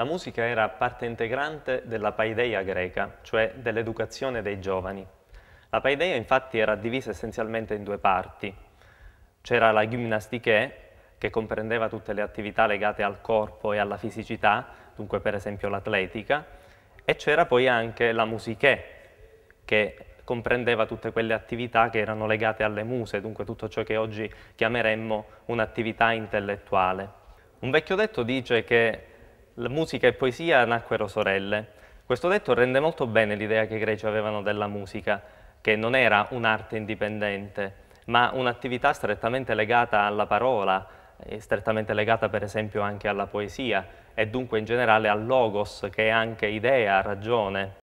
La musica era parte integrante della paideia greca, cioè dell'educazione dei giovani. La paideia infatti era divisa essenzialmente in due parti. C'era la gymnastiche, che comprendeva tutte le attività legate al corpo e alla fisicità, dunque per esempio l'atletica, e c'era poi anche la musiche, che comprendeva tutte quelle attività che erano legate alle muse, dunque tutto ciò che oggi chiameremmo un'attività intellettuale. Un vecchio detto dice che musica e poesia nacquero sorelle. Questo detto rende molto bene l'idea che i greci avevano della musica, che non era un'arte indipendente, ma un'attività strettamente legata alla parola, eh, strettamente legata per esempio anche alla poesia e dunque in generale al logos che è anche idea, ragione.